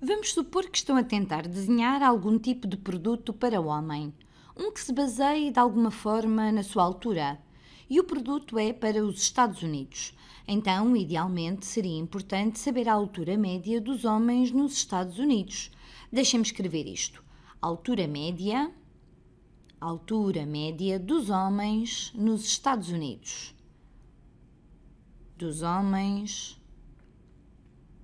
Vamos supor que estão a tentar desenhar algum tipo de produto para o homem, um que se baseie de alguma forma na sua altura, e o produto é para os Estados Unidos. Então, idealmente, seria importante saber a altura média dos homens nos Estados Unidos. Deixem-me escrever isto. Altura média. Altura média dos homens nos Estados Unidos. Dos homens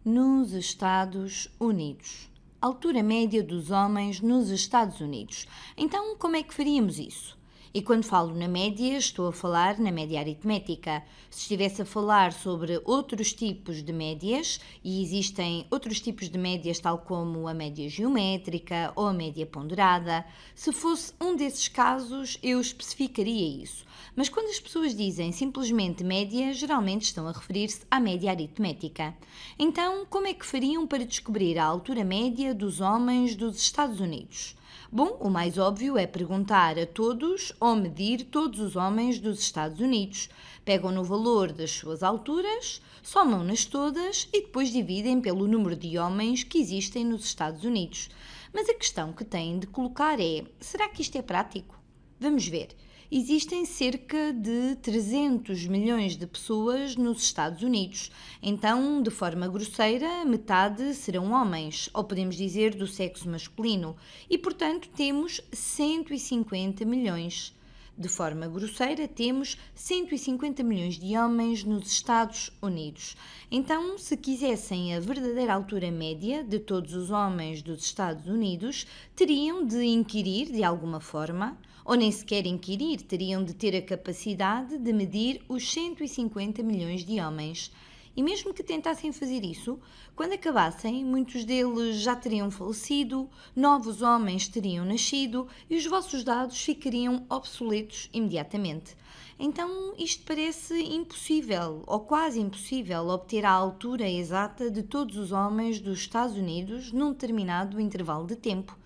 nos Estados Unidos. Altura média dos homens nos Estados Unidos. Então, como é que faríamos isso? E quando falo na média, estou a falar na média aritmética. Se estivesse a falar sobre outros tipos de médias, e existem outros tipos de médias, tal como a média geométrica ou a média ponderada, se fosse um desses casos, eu especificaria isso. Mas quando as pessoas dizem simplesmente média, geralmente estão a referir-se à média aritmética. Então, como é que fariam para descobrir a altura média dos homens dos Estados Unidos? Bom, o mais óbvio é perguntar a todos ou medir todos os homens dos Estados Unidos. Pegam no valor das suas alturas, somam-nas todas e depois dividem pelo número de homens que existem nos Estados Unidos. Mas a questão que têm de colocar é: será que isto é prático? Vamos ver existem cerca de 300 milhões de pessoas nos Estados Unidos. Então, de forma grosseira, metade serão homens, ou podemos dizer do sexo masculino, e portanto temos 150 milhões de forma grosseira, temos 150 milhões de homens nos Estados Unidos. Então, se quisessem a verdadeira altura média de todos os homens dos Estados Unidos, teriam de inquirir de alguma forma, ou nem sequer inquirir, teriam de ter a capacidade de medir os 150 milhões de homens. E mesmo que tentassem fazer isso, quando acabassem, muitos deles já teriam falecido, novos homens teriam nascido e os vossos dados ficariam obsoletos imediatamente. Então, isto parece impossível, ou quase impossível, obter a altura exata de todos os homens dos Estados Unidos num determinado intervalo de tempo.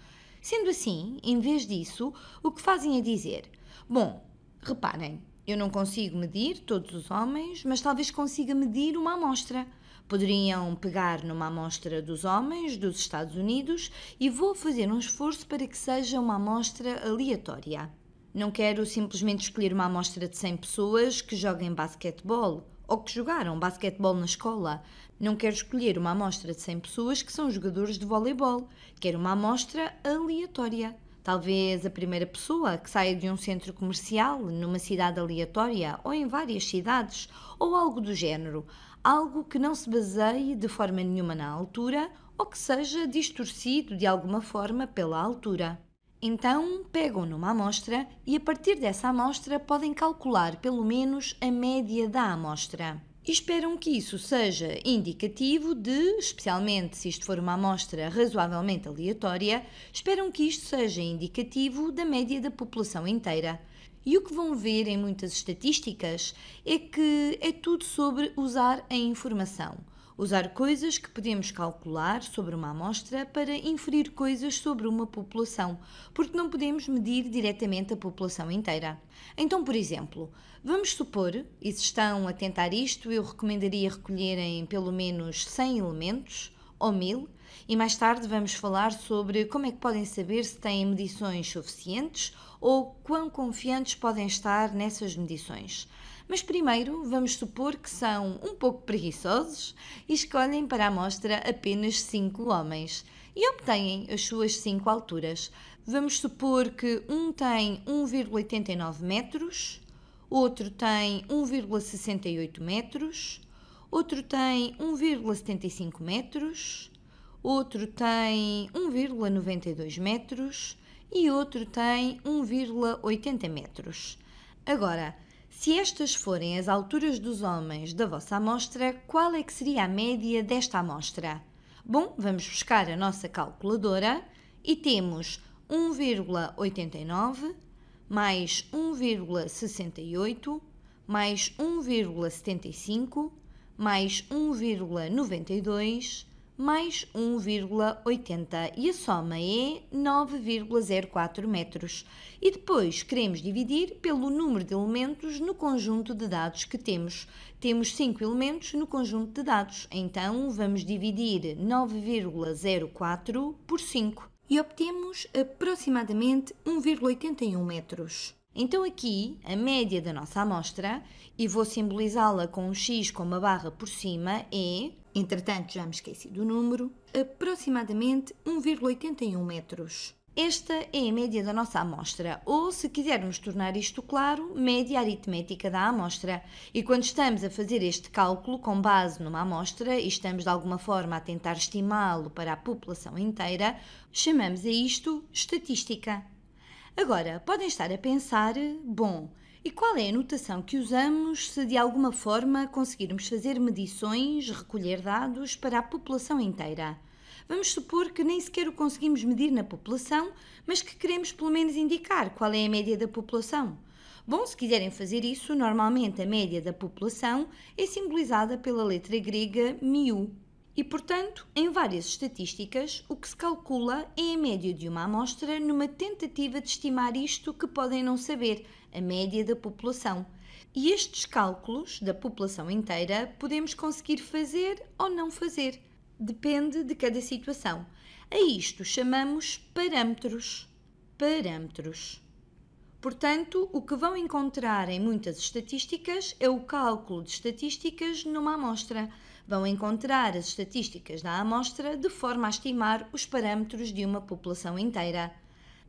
Sendo assim, em vez disso, o que fazem é dizer: Bom, reparem, eu não consigo medir todos os homens, mas talvez consiga medir uma amostra. Poderiam pegar numa amostra dos homens dos Estados Unidos e vou fazer um esforço para que seja uma amostra aleatória. Não quero simplesmente escolher uma amostra de 100 pessoas que joguem basquetebol ou que jogaram basquetebol na escola. Não quero escolher uma amostra de 100 pessoas que são jogadores de voleibol. Quero uma amostra aleatória. Talvez a primeira pessoa que saia de um centro comercial numa cidade aleatória ou em várias cidades, ou algo do género, algo que não se baseie de forma nenhuma na altura ou que seja distorcido de alguma forma pela altura. Então, pegam numa amostra e a partir dessa amostra podem calcular pelo menos a média da amostra e esperam que isso seja indicativo de, especialmente se isto for uma amostra razoavelmente aleatória, esperam que isto seja indicativo da média da população inteira. E o que vão ver em muitas estatísticas é que é tudo sobre usar a informação Usar coisas que podemos calcular sobre uma amostra para inferir coisas sobre uma população, porque não podemos medir diretamente a população inteira. Então, por exemplo, vamos supor, e se estão a tentar isto, eu recomendaria recolherem pelo menos 100 elementos ou 1000, e mais tarde vamos falar sobre como é que podem saber se têm medições suficientes ou quão confiantes podem estar nessas medições. Mas primeiro vamos supor que são um pouco preguiçosos e escolhem para a amostra apenas 5 homens e obtêm as suas 5 alturas. Vamos supor que um tem 1,89 metros, outro tem 1,68 metros outro tem 1,75 metros, outro tem 1,92 metros e outro tem 1,80 metros. Agora, se estas forem as alturas dos homens da vossa amostra, qual é que seria a média desta amostra? Bom, vamos buscar a nossa calculadora e temos 1,89 mais 1,68 mais 1,75 mais 1,92 mais 1,80 e a soma é 9,04 metros. E depois queremos dividir pelo número de elementos no conjunto de dados que temos. Temos 5 elementos no conjunto de dados, então vamos dividir 9,04 por 5 e obtemos aproximadamente 1,81 metros. Então aqui, a média da nossa amostra, e vou simbolizá-la com um X com uma barra por cima, é, entretanto já me esqueci do número, aproximadamente 1,81 metros. Esta é a média da nossa amostra, ou se quisermos tornar isto claro, média aritmética da amostra. E quando estamos a fazer este cálculo com base numa amostra e estamos de alguma forma a tentar estimá-lo para a população inteira, chamamos a isto estatística. Agora, podem estar a pensar, bom, e qual é a notação que usamos se de alguma forma conseguirmos fazer medições, recolher dados para a população inteira? Vamos supor que nem sequer o conseguimos medir na população, mas que queremos pelo menos indicar qual é a média da população. Bom, se quiserem fazer isso, normalmente a média da população é simbolizada pela letra grega μ. E, portanto, em várias estatísticas, o que se calcula é a média de uma amostra numa tentativa de estimar isto que podem não saber, a média da população. E estes cálculos da população inteira podemos conseguir fazer ou não fazer, depende de cada situação. A isto chamamos parâmetros. Parâmetros. Portanto, o que vão encontrar em muitas estatísticas é o cálculo de estatísticas numa amostra vão encontrar as estatísticas da amostra de forma a estimar os parâmetros de uma população inteira.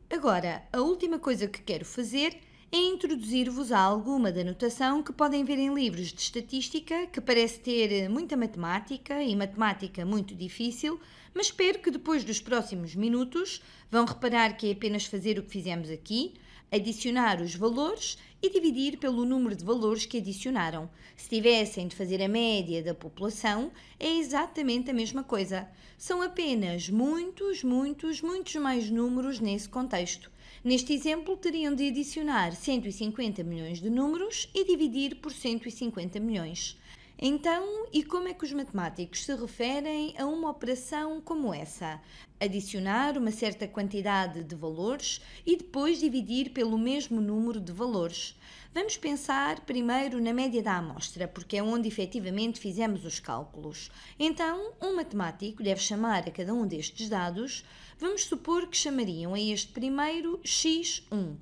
Agora, a última coisa que quero fazer é introduzir-vos a alguma da notação que podem ver em livros de estatística, que parece ter eh, muita matemática e matemática muito difícil, mas espero que depois dos próximos minutos vão reparar que é apenas fazer o que fizemos aqui, adicionar os valores e dividir pelo número de valores que adicionaram. Se tivessem de fazer a média da população, é exatamente a mesma coisa. São apenas muitos, muitos, muitos mais números nesse contexto. Neste exemplo, teriam de adicionar 150 milhões de números e dividir por 150 milhões. Então, e como é que os matemáticos se referem a uma operação como essa? Adicionar uma certa quantidade de valores e depois dividir pelo mesmo número de valores. Vamos pensar primeiro na média da amostra, porque é onde efetivamente fizemos os cálculos. Então, um matemático deve chamar a cada um destes dados, vamos supor que chamariam a este primeiro x1,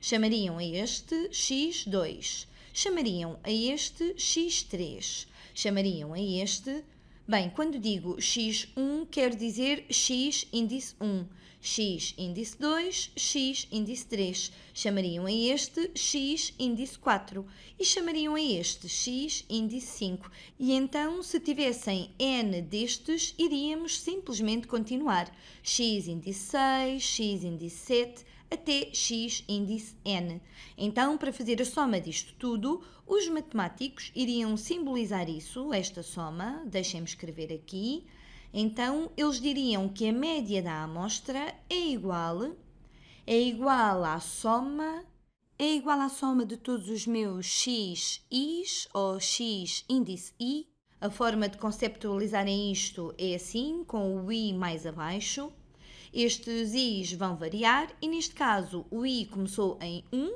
chamariam a este x2 chamariam a este x3. Chamariam a este. Bem, quando digo x1, quero dizer x índice 1 x índice 2, x índice 3. Chamariam a este x índice 4 e chamariam a este x índice 5. E então, se tivessem n destes, iríamos simplesmente continuar. x índice 6, x índice 7 até x índice n. Então, para fazer a soma disto tudo, os matemáticos iriam simbolizar isso, esta soma, deixem-me escrever aqui, então, eles diriam que a média da amostra é igual é igual à soma é igual à soma de todos os meus x is ou x índice i. A forma de conceptualizarem isto é assim, com o i mais abaixo. Estes i's vão variar e neste caso o i começou em 1,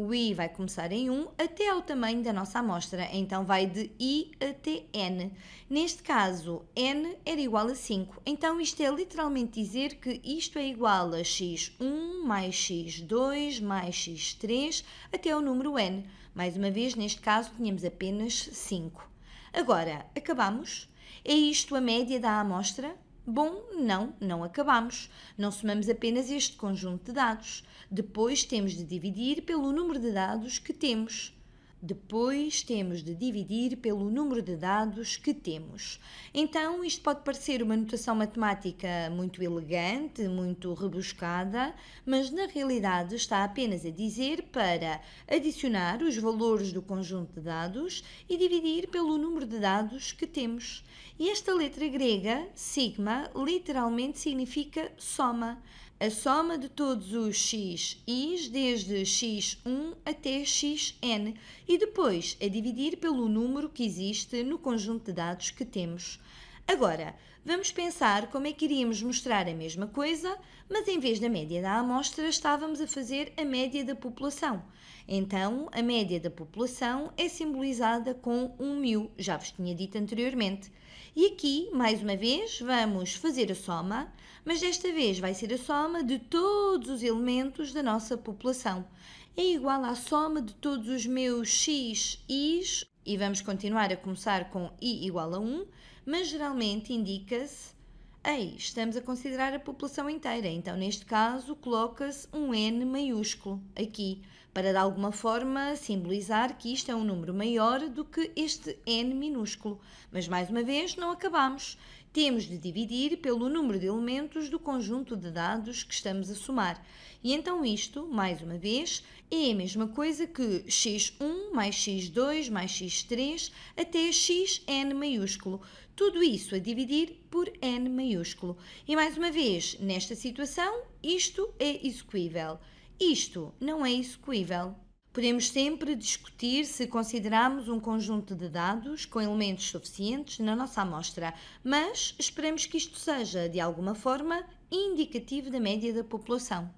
o I vai começar em 1 até ao tamanho da nossa amostra, então vai de I até N. Neste caso, N era igual a 5, então isto é literalmente dizer que isto é igual a x1 mais x2 mais x3 até o número N. Mais uma vez, neste caso, tínhamos apenas 5. Agora, acabamos? É isto a média da amostra? Bom, não, não acabamos. Não somamos apenas este conjunto de dados. Depois temos de dividir pelo número de dados que temos. Depois temos de dividir pelo número de dados que temos. Então, isto pode parecer uma notação matemática muito elegante, muito rebuscada, mas na realidade está apenas a dizer para adicionar os valores do conjunto de dados e dividir pelo número de dados que temos. E esta letra grega, sigma, literalmente significa soma a soma de todos os x i's desde x1 até xn e depois a dividir pelo número que existe no conjunto de dados que temos. Agora, vamos pensar como é que iríamos mostrar a mesma coisa, mas em vez da média da amostra estávamos a fazer a média da população. Então, a média da população é simbolizada com 1.000, um já vos tinha dito anteriormente. E aqui, mais uma vez, vamos fazer a soma mas desta vez vai ser a soma de todos os elementos da nossa população. É igual à soma de todos os meus x, i's, e vamos continuar a começar com i igual a 1, mas geralmente indica-se, ei, estamos a considerar a população inteira, então neste caso coloca-se um n maiúsculo aqui, para de alguma forma simbolizar que isto é um número maior do que este n minúsculo. Mas mais uma vez, não acabamos. Temos de dividir pelo número de elementos do conjunto de dados que estamos a somar. E então isto, mais uma vez, é a mesma coisa que x1 mais x2 mais x3 até xn maiúsculo. Tudo isso a dividir por n maiúsculo. E mais uma vez, nesta situação, isto é execuível. Isto não é execuível. Podemos sempre discutir se consideramos um conjunto de dados com elementos suficientes na nossa amostra, mas esperamos que isto seja, de alguma forma, indicativo da média da população.